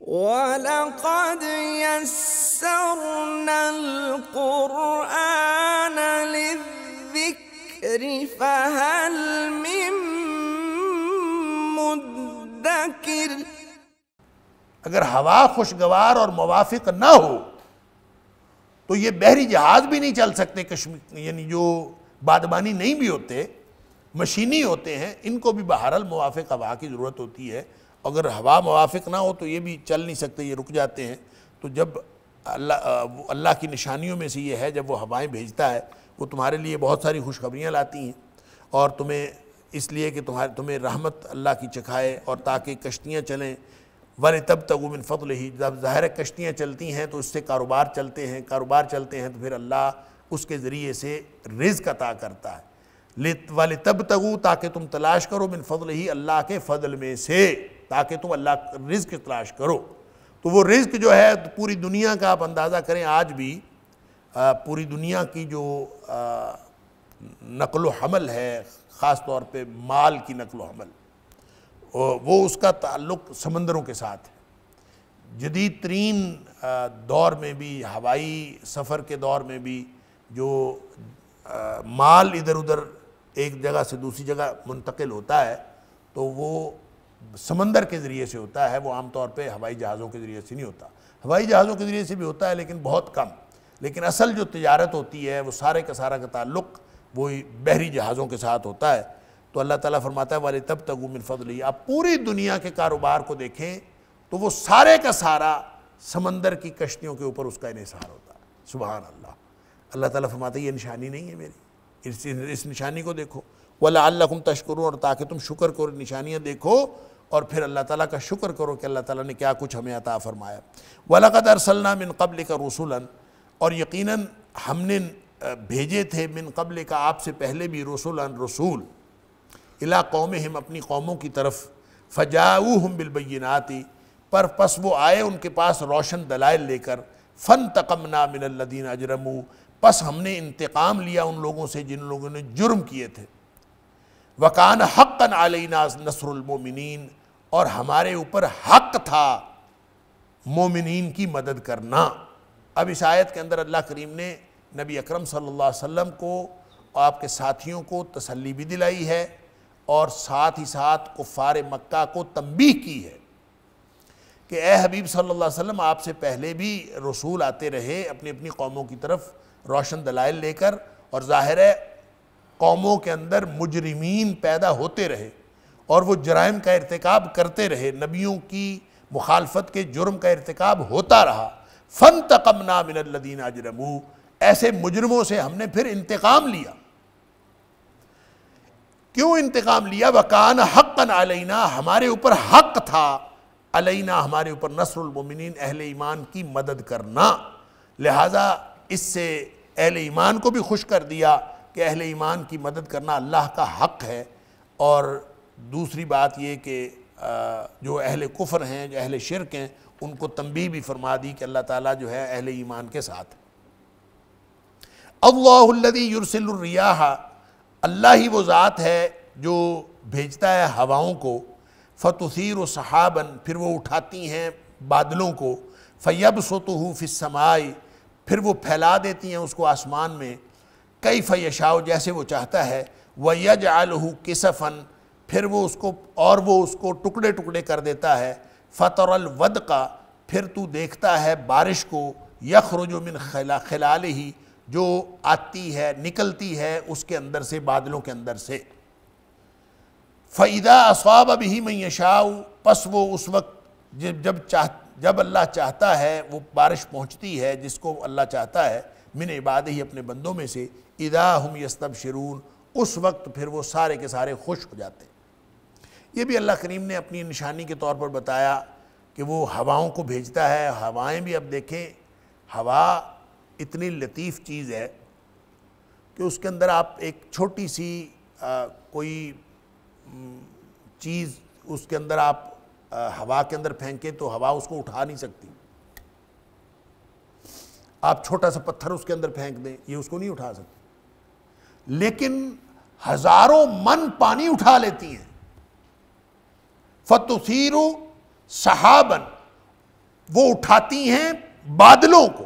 ولقد يسرنا القرآن للذكر فهل من مدكر اگر ہوا خوشگوار اور موافق نہ ہو تو یہ بحری جہاز بھی نہیں چل سکتے کشمیر یعنی جو बादबानी नहीं भी होते मशीनी होते हैं इनको भी बहरल मुआफ़ हवा की ज़रूरत होती है अगर हवा मुआफ़ ना हो तो ये भी चल नहीं सकते ये रुक जाते हैं तो जब अल्लाह अल्लाह की निशानियों में से ये है जब वो हवाएं भेजता है वो तुम्हारे लिए बहुत सारी खुशखबरियाँ लाती हैं और तुम्हें इसलिए कि तुम्हारे तुम्हें रहमत अल्लाह की चखाए और ताकि कश्तियाँ चलें वाले तब तक उमिन फ़तल ही जब ज़ाहिर कश्तियाँ चलती हैं तो उससे कारोबार चलते हैं कारोबार चलते हैं तो फिर अल्लाह उसके ज़रिए से रिज़ अता करता है लित वाले तब तगू ताकि तुम तलाश करो बिन फजल ही अल्लाह के फजल में से ताकि तुम अल्लाह की तलाश करो तो वो रिज़ जो है तो पूरी दुनिया का आप अंदाज़ा करें आज भी आ, पूरी दुनिया की जो नकल हमल है ख़ास तौर पर माल की नकल हमल वो उसका ताल्लुक समंदरों के साथ है जदीद तरीन दौर में भी हवाई सफ़र के दौर में भी जो आ, माल इधर उधर एक जगह से दूसरी जगह मुंतकिल होता है तो वो समंदर के ज़रिए से होता है वो आमतौर पे हवाई जहाज़ों के ज़रिए से नहीं होता हवाई जहाज़ों के ज़रिए से भी होता है लेकिन बहुत कम लेकिन असल जो तजारत होती है वो सारे का सारा का ताल्लुक वो बहरी जहाज़ों के साथ होता है तो अल्लाह ताला फरमाता है वाले तब तक उमिन फजल आप पूरी दुनिया के कारोबार को देखें तो वो सारे का सारा समंदर की कश्तियों के ऊपर उसका इसार होता है सुबह अल्लाह अल्लाह ताला फरमाते ये निशानी नहीं है मेरी इस इस निशानी को देखो वला अल्लाह तुम और ताकि तुम शुक्र करो निशानियाँ देखो और फिर अल्लाह ताला का शुक्र करो कि अल्लाह ताला ने क्या कुछ हमें अता फरमाया वलाकद अरसलना मिन कबल का रसूलन और यकीनन हमने भेजे थे मिन कबल का आपसे पहले भी रसूलन रसूल इला कौम हम अपनी कौमों की तरफ फजाऊ हम बिलबैनाती पर पस वो आए उनके पास रोशन दलाइल लेकर फ़न तकमना मिनल्लिन अजरमू बस हमने इंतकाम लिया उन लोगों से जिन लोगों ने जुर्म किए थे वकान हक़न आलना नसरमिन और हमारे ऊपर हक था मोमिन की मदद करना अब इस आयत के अंदर अल्लाह करीम ने नबी अकरम सल्लल्लाहु अलैहि वसल्लम को और आपके साथियों को तसल्ली भी दिलाई है और साथ ही साथ कुफ़ार मक्का को तंबी की है कि ए हबीब सल्लल्लाहु अलैहि वसल्लम आपसे पहले भी रसूल आते रहे अपनी अपनी कौमों की तरफ़ रोशन दलाइल लेकर और ज़ाहिर है कौमों के अंदर मुजरमीन पैदा होते रहे और वो जराइम का irtikab करते रहे नबियों की मुखालफत के जुर्म का irtikab होता रहा फ़न तकम नामिनदीन अजरमू ऐसे मुजरमों से हमने फिर इंतकाम लिया क्यों इंतकाम लिया वकान हक़न अलैना हमारे ऊपर हक था अलैना हमारे ऊपर नसरमिन अहल ईमान की मदद करना लिहाजा इससे अहल ईमान को भी खुश कर दिया कि अहल ईमान की मदद करना अल्लाह का हक है और दूसरी बात ये कि जो अहल कुफर हैं जो अहल शिरक हैं उनको तंबी भी फरमा दी कि अल्लाह ताला जो है अहल ईमान के साथ अल्लादी युरसलरियाह अल्लाह ही वो ज़ात है जो भेजता है हवाओं को फ़तुसर सहाबन फिर वो उठाती हैं बादलों को फ़ैब सोतु फ़िसमाई फिर वो फैला देती हैं उसको आसमान में कई फ़ैशाओ जैसे वो चाहता है वह यज आलहू किसफ़न फिर वो उसको और वो उसको टुकड़े टुकड़े कर देता है वद का फिर तू देखता है बारिश को रुजुमिन खिला खिलाल ही जो आती है निकलती है उसके अंदर से बादलों के अंदर से फ़ैदा असवाब अभी ही मैं यशाऊ पस वो उस वक्त जब जब चाह जब अल्लाह चाहता है वो बारिश पहुँचती है जिसको अल्लाह चाहता है मिन इबाद ही अपने बंदों में से इदा हम यस्तब शरून उस वक्त फिर वो सारे के सारे खुश हो जाते ये भी अल्लाह करीम ने अपनी निशानी के तौर पर बताया कि वो हवाओं को भेजता है हवाएं भी अब देखें हवा इतनी लतीफ़ चीज़ है कि उसके अंदर आप एक छोटी सी आ, कोई हम्म, चीज़ उसके अंदर आप हवा के अंदर फेंके तो हवा उसको उठा नहीं सकती आप छोटा सा पत्थर उसके अंदर फेंक दें ये उसको नहीं उठा सकती लेकिन हजारों मन पानी उठा लेती हैं फतुसीरु सहाबन वो उठाती हैं बादलों को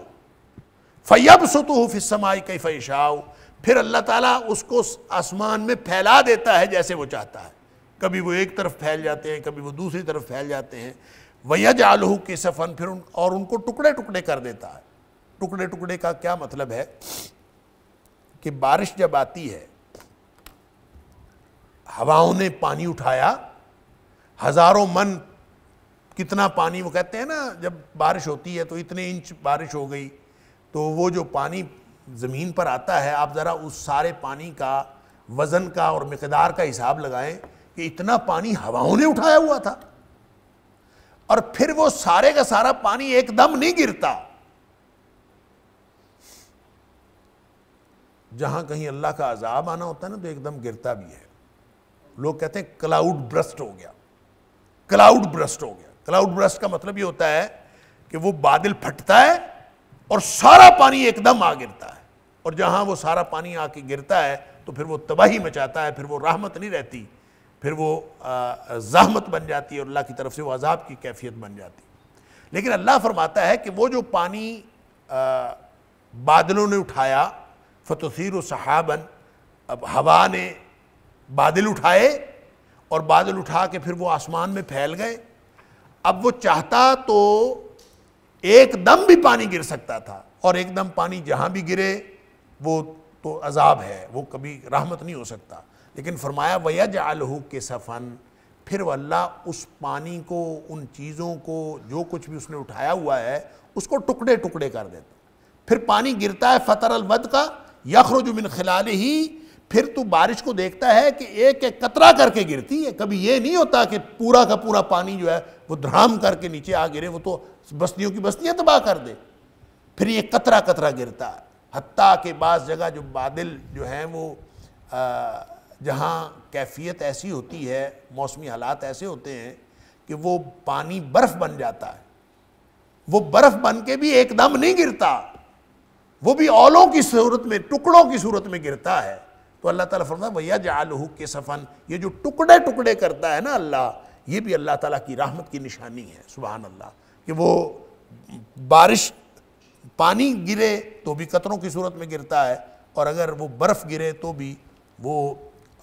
फैब सुतु फिसमाई कई फैशाओ फिर अल्लाह ताला उसको आसमान में फैला देता है जैसे वो चाहता है कभी वो एक तरफ फैल जाते हैं कभी वो दूसरी तरफ फैल जाते हैं वैज आलहू के सफ़न फिर उन और उनको टुकड़े टुकड़े कर देता है टुकड़े टुकड़े का क्या मतलब है कि बारिश जब आती है हवाओं ने पानी उठाया हज़ारों मन कितना पानी वो कहते हैं ना जब बारिश होती है तो इतने इंच बारिश हो गई तो वो जो पानी ज़मीन पर आता है आप ज़रा उस सारे पानी का वज़न का और मकदार का हिसाब लगाएं कि इतना पानी हवाओं ने उठाया हुआ था और फिर वो सारे का सारा पानी एकदम नहीं गिरता जहां कहीं अल्लाह का अजाब आना होता है ना तो एकदम गिरता भी है लोग कहते हैं क्लाउड ब्रस्ट हो गया क्लाउड ब्रस्ट हो गया क्लाउड ब्रस्ट का मतलब ये होता है कि वो बादल फटता है और सारा पानी एकदम आ गिरता है और जहां वो सारा पानी आके गिरता है तो फिर वो तबाही मचाता है फिर वो राहमत नहीं रहती फिर वो जहमत बन जाती है और अल्लाह की तरफ से वो अजाब की कैफियत बन जाती है लेकिन अल्लाह फरमाता है कि वो जो पानी आ, बादलों ने उठाया फतसीर सहाबन अब हवा ने बादल उठाए और बादल उठा के फिर वो आसमान में फैल गए अब वो चाहता तो एकदम भी पानी गिर सकता था और एकदम पानी जहाँ भी गिरे वो तो अजाब है वो कभी रहमत नहीं हो सकता लेकिन फरमाया वयज आलहू के सफ़न फिर वल्ला उस पानी को उन चीज़ों को जो कुछ भी उसने उठाया हुआ है उसको टुकड़े टुकड़े कर देता फिर पानी गिरता है फ़तर अलवद का यखरुज खिलाल ही फिर तो बारिश को देखता है कि एक एक कतरा करके गिरती है कभी ये नहीं होता कि पूरा का पूरा पानी जो है वो ध्राम करके नीचे आ गिरे वो तो बस्तियों की बस्तियाँ तबाह कर दे फिर ये कतरा कतरा गिरता है हती के बाद जगह जो बादल जो हैं वो आ, जहाँ कैफियत ऐसी होती है मौसमी हालात ऐसे होते हैं कि वो पानी बर्फ़ बन जाता है वो बर्फ़ बन के भी एकदम नहीं गिरता वो भी ओलों की सूरत में टुकड़ों की सूरत में गिरता है तो अल्लाह ताला फरमाता भैया जालहू के सफ़न ये जो टुकड़े टुकड़े करता है ना अल्लाह ये भी अल्लाह ताला की रहमत की निशानी है सुबहान अल्लाह कि वो बारिश पानी गिरे तो भी कतरों की सूरत में गिरता है और अगर वो बर्फ़ गिरे तो भी वो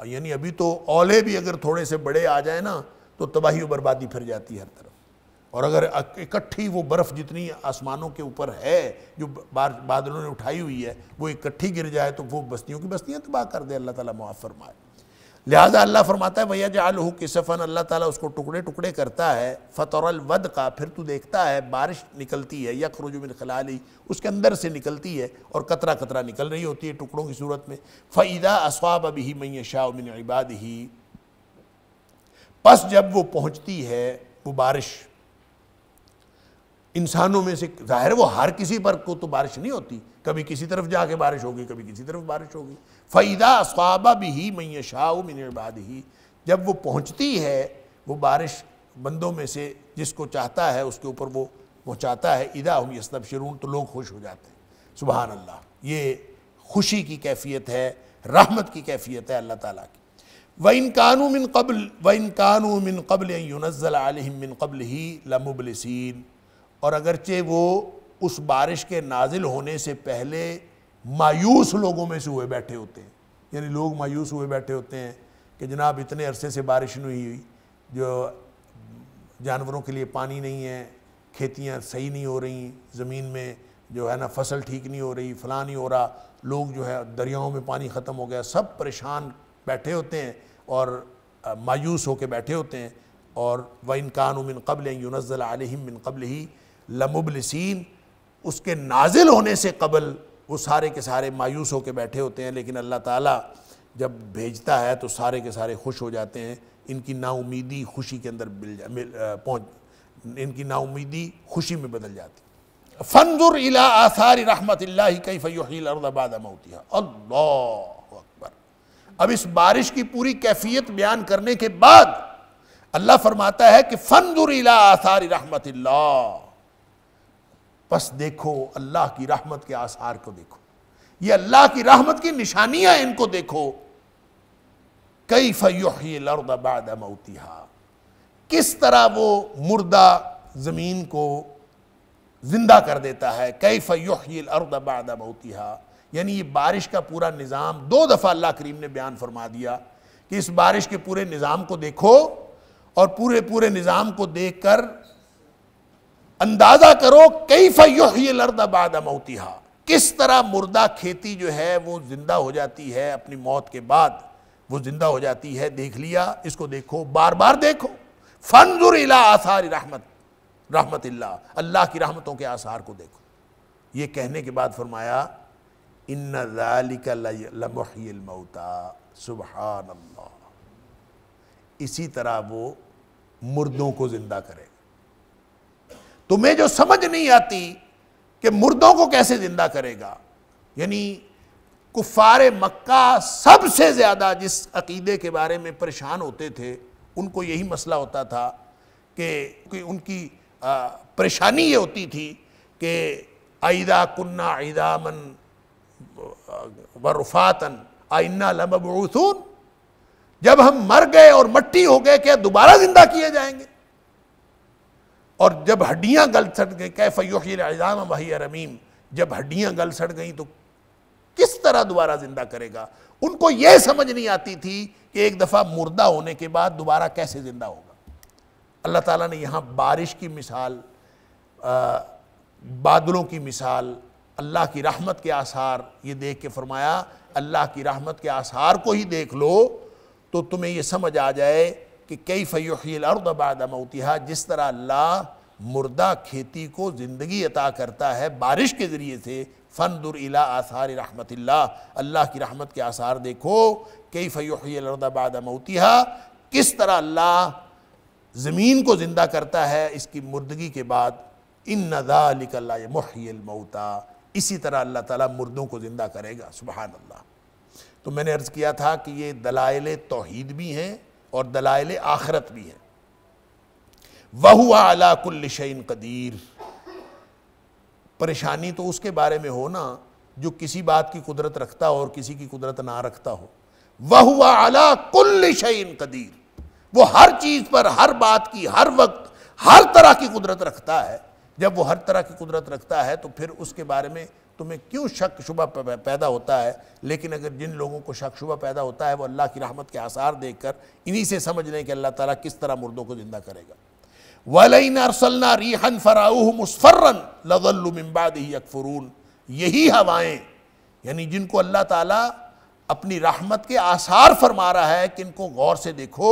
यानी अभी तो ओले भी अगर थोड़े से बड़े आ जाए ना तो तबाही और बर्बादी फिर जाती है हर तरफ और अगर इकट्ठी वो बर्फ़ जितनी आसमानों के ऊपर है जो बादलों ने उठाई हुई है वो इकट्ठी गिर जाए तो वो बस्तियों की बस्तियाँ तबाह कर दे अल्लाह ताला मुआफ़ फरमाए लिहाजा अल्लाह फरमाता है भैया जाल हु सफन अल्लाह ताला उसको टुकड़े टुकड़े करता है फ़तरल का फिर तू देखता है बारिश निकलती है यखरुजुमिन खलाली उसके अंदर से निकलती है और कतरा कतरा निकल रही होती है टुकड़ों की सूरत में फ़ैदा असवाब अभी शाह शाहमिन इबाद ही बस जब वो पहुँचती है वो बारिश इंसानों में से ज़ाहिर वो हर किसी पर को तो बारिश नहीं होती कभी किसी तरफ जाके बारिश होगी कभी किसी तरफ बारिश होगी फ़ैदा स्वाबा भी ही मैं शाह मिनबाद ही जब वो पहुँचती है वो बारिश बंदों में से जिसको चाहता है उसके ऊपर वो पहुँचाता है इदा हम यसनब शरून तो लोग खुश हो जाते हैं सुबह अल्लाह ये खुशी की कैफियत है रहमत की कैफियत है अल्लाह ताला की व इन कानू मिन कबल व इन कानू मिन कबल यूनज़लमिन कबल ही लमुबलसिन और अगरचे वो उस बारिश के नाजिल होने से पहले मायूस लोगों में से हुए बैठे होते हैं यानी लोग मायूस हुए बैठे होते हैं कि जनाब इतने अरसे से बारिश नहीं हुई जो जानवरों के लिए पानी नहीं है खेतियाँ सही नहीं हो रही ज़मीन में जो है ना फसल ठीक नहीं हो रही फला नहीं हो रहा लोग जो है दरियाओं में पानी ख़त्म हो गया सब परेशान बैठे होते हैं और मायूस होकर बैठे होते हैं और व इनकान मिन कबल यूनज़ल आलिम मिन कबल ही लमुबलसिन उसके नाजिल होने से कबल वो सारे के सारे मायूस होकर बैठे होते हैं लेकिन अल्लाह ताला जब भेजता है तो सारे के सारे खुश हो जाते हैं इनकी नाउमीदी खुशी के अंदर मिल जा मिल पहुँच इनकी नाउमीदी खुशी में बदल जाती फनजुर इला आसार रहमत कई फ़ैबाद मौतिया अल्लाह अकबर अब इस बारिश की पूरी कैफियत बयान करने के बाद अल्लाह फरमाता है कि फनजुर इला आसार रहमत बस देखो अल्लाह की रहमत के आसार को देखो ये अल्लाह की रहमत की निशानियां इनको देखो कई फ़योही लर्दबाद मऊतिहा किस तरह वो मुर्दा ज़मीन को ज़िंदा कर देता है कई फ़योही लर्दबाद मऊतिहा यानी ये बारिश का पूरा निज़ाम दो दफ़ा अल्लाह करीम ने बयान फरमा दिया कि इस बारिश के पूरे निज़ाम को देखो और पूरे पूरे निज़ाम को देख कर अंदाज़ा करो कई ये लर्दा बाद मौतिहा किस तरह मुर्दा खेती जो है वो ज़िंदा हो जाती है अपनी मौत के बाद वो ज़िंदा हो जाती है देख लिया इसको देखो बार बार देखो फनजुर इला आसार रहमत रहमत अल्लाह की रहमतों के आसार को देखो ये कहने के बाद फरमाया इन सुबहान अल्लाह इसी तरह वो मुर्दों को ज़िंदा करेगा तुम्हें जो समझ नहीं आती कि मुर्दों को कैसे जिंदा करेगा यानी कुफार मक्का सबसे ज़्यादा जिस अकीदे के बारे में परेशान होते थे उनको यही मसला होता था कि, उनकी परेशानी ये होती थी कि आयदा कुन्ना आयदामन वरुफ़ातन आइन्ना लमबूसून जब हम मर गए और मट्टी हो गए क्या दोबारा ज़िंदा किए जाएंगे और जब हड्डियाँ गल सड़ गई कैफ योजाम वही रमीम जब हड्डियाँ गल सड़ गई तो किस तरह दोबारा जिंदा करेगा उनको यह समझ नहीं आती थी कि एक दफ़ा मुर्दा होने के बाद दोबारा कैसे ज़िंदा होगा अल्लाह ताला ने यहाँ बारिश की मिसाल आ, बादलों की मिसाल अल्लाह की रहमत के आसार ये देख के फरमाया अल्लाह की रहमत के आसार को ही देख लो तो तुम्हें यह समझ आ जाए कि कई अर्द बाद मौतिहा जिस तरह अल्लाह मुर्दा खेती को ज़िंदगी अता करता है बारिश के ज़रिए से फ़न इला आसार रहमत अल्लाह की रहमत के आसार देखो कई अर्द बाद मौतिहा किस तरह अल्लाह ज़मीन को ज़िंदा करता है इसकी मुर्दगी के बाद इन नदालिकल्ला महमौता इसी तरह अल्लाह ताला मुर्दों को ज़िंदा करेगा सुबह अल्लाह तो मैंने अर्ज़ किया था कि ये दलाइल तोहद भी हैं और दलाइल आखरत भी हैं वह आला कुल शैन कदीर परेशानी तो उसके बारे में हो ना जो किसी बात की कुदरत रखता हो और किसी की कुदरत ना रखता हो वह आला कुल शैन कदीर वो हर चीज़ पर हर बात की हर वक्त हर तरह की कुदरत रखता है जब वो हर तरह की कुदरत रखता है तो फिर उसके बारे में तुम्हें क्यों शक शुबा पैदा होता है लेकिन अगर जिन लोगों को शक शुबा पैदा होता है वो अल्लाह की रहमत के आसार देख कर इन्हीं से समझ लें कि अल्लाह ताला किस तरह मुर्दों को ज़िंदा करेगा वलिन अरसलना रीहन फ़राऊ मुसफ़र्रन लज़ल्लुमबाद ही अकफरून यही हवाएं यानी जिनको अल्लाह ताला अपनी रहमत के आसार फरमा रहा है कि इनको गौर से देखो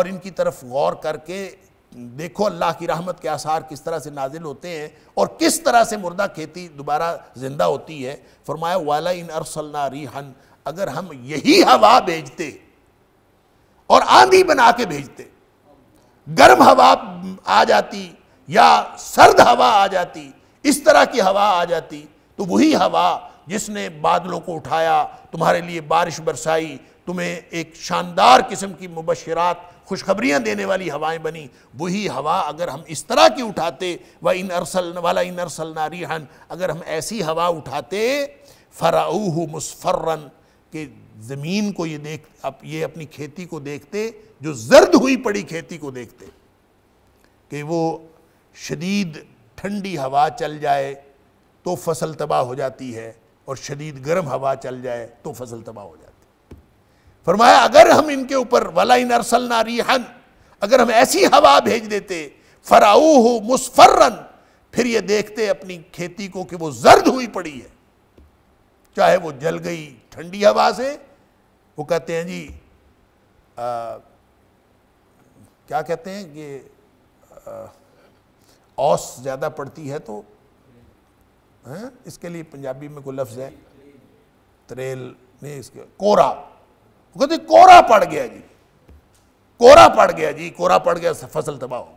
और इनकी तरफ गौर करके देखो अल्लाह की रहमत के आसार किस तरह से नाजिल होते हैं और किस तरह से मुर्दा खेती दोबारा ज़िंदा होती है फरमाया वाला इन अरसलना रिहन अगर हम यही हवा भेजते और आंधी बना के भेजते गर्म हवा आ जाती या सर्द हवा आ जाती इस तरह की हवा आ जाती तो वही हवा जिसने बादलों को उठाया तुम्हारे लिए बारिश बरसाई तुम्हें एक शानदार किस्म की मुबशरात खुशखबरियाँ देने वाली हवाएं बनी वही हवा अगर हम इस तरह की उठाते व इन अरसल वाला इन अरसल नारीहन अगर हम ऐसी हवा उठाते फ़राऊ मुसफ़र्रन के ज़मीन को ये देख अब ये अपनी खेती को देखते जो जर्द हुई पड़ी खेती को देखते कि वो शदीद ठंडी हवा चल जाए तो फसल तबाह हो जाती है और शदीद गर्म हवा चल जाए तो फसल तबाह हो जाती है फरमाया अगर हम इनके ऊपर वला इन अरसल नारीहन अगर हम ऐसी हवा भेज देते फराऊ हो मुस्फर्रन फिर ये देखते अपनी खेती को कि वो जर्द हुई पड़ी है चाहे वो जल गई ठंडी हवा से वो कहते हैं जी आ, क्या कहते हैं कि औस ज़्यादा पड़ती है तो है? इसके लिए पंजाबी में कोई लफ्ज़ है त्रेल नहीं इसके कोरा कहते कोरा पड़ गया जी कोरा पड़ गया जी कोरा पड़ गया फसल तबाह हो गई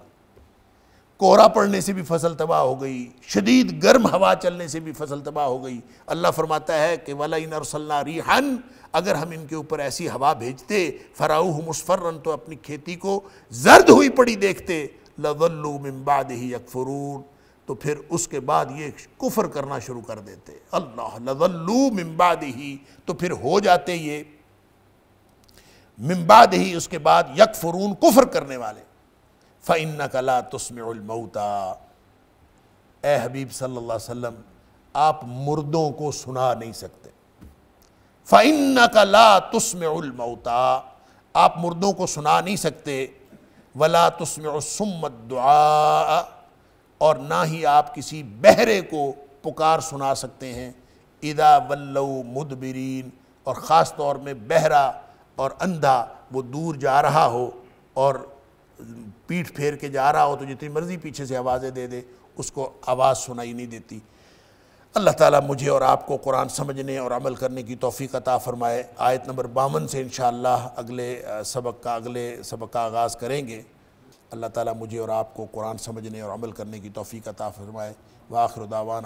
कोहरा पड़ने से भी फसल तबाह हो गई शदीद गर्म हवा चलने से भी फसल तबाह हो गई अल्लाह फरमाता है कि वाला इन अरसल्ला रिहान अगर हम इनके ऊपर ऐसी हवा भेजते फराऊ मुस्फर्रन तो अपनी खेती को जर्द हुई पड़ी देखते लवल्लू मिम्बाद ही यकफरून तो फिर उसके बाद ये कुफर करना शुरू कर देते अल्लाह लवल्लू मिम्बाद ही तो फिर हो जाते ये मिम्बाद ही उसके बाद यक फरून कुफर करने वाले फ़ैन कला तस्मता ए हबीब सल्ला वम आप मुर्दों को सुना नहीं सकते फ़ैन कला तस्मता आप मुर्दों को सुना नहीं सकते वला तस्मत दुआ और ना ही आप किसी बहरे को पुकार सुना सकते हैं इदा वल्लो मुदबरीन और ख़ास तौर में बहरा और अंधा वो दूर जा रहा हो और पीठ फेर के जा रहा हो तो जितनी मर्ज़ी पीछे से आवाज़ें दे दे उसको आवाज़ सुनाई नहीं देती अल्लाह ताला मुझे और आपको कुरान समझने और अमल करने की तोफ़ी अता फ़रमाए आयत नंबर बावन से इन अगले सबक का अगले सबक का आगाज़ करेंगे अल्लाह ताला मुझे और आपको कुरान समझने और अमल करने की तोफ़ी अता फ़रमाए वाखिर दावान